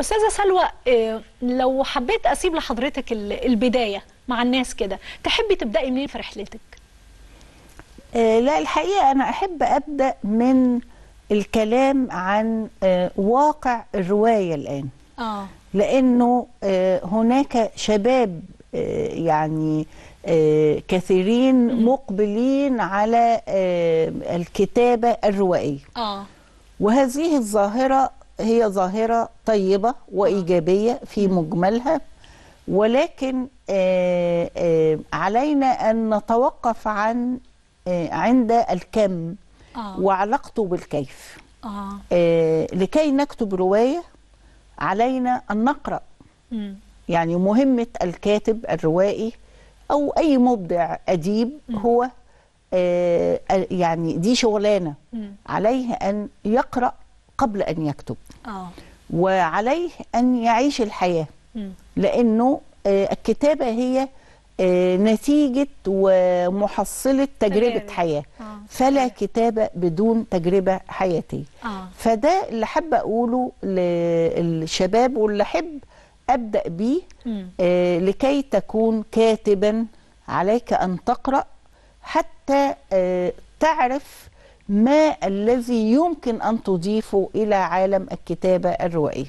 استاذه سلوى آه، لو حبيت اسيب لحضرتك البدايه مع الناس كده تحبي تبداي منين في رحلتك آه، لا الحقيقه انا احب ابدا من الكلام عن آه، واقع الروايه الان آه. لانه هناك شباب يعني كثيرين مقبلين على الكتابه الروائيه آه. وهذه الظاهره هي ظاهرة طيبة وإيجابية في مجملها ولكن آه، آه، علينا أن نتوقف عن آه، عند الكم وعلاقته بالكيف لكي نكتب رواية علينا أن نقرأ يعني مهمة الكاتب الروائي أو أي مبدع أديب هو يعني دي شغلانة عليه أن يقرأ قبل أن يكتب أوه. وعليه أن يعيش الحياة م. لأنه آه، الكتابة هي آه، نتيجة ومحصلة تجربة تجربة. حياة آه. فلا كتابة بدون تجربة حياتية آه. فده اللي حابة أقوله للشباب واللي أحب أبدأ بيه آه، لكي تكون كاتبا عليك أن تقرأ حتى آه تعرف ما الذي يمكن أن تضيفه إلى عالم الكتابة الروائية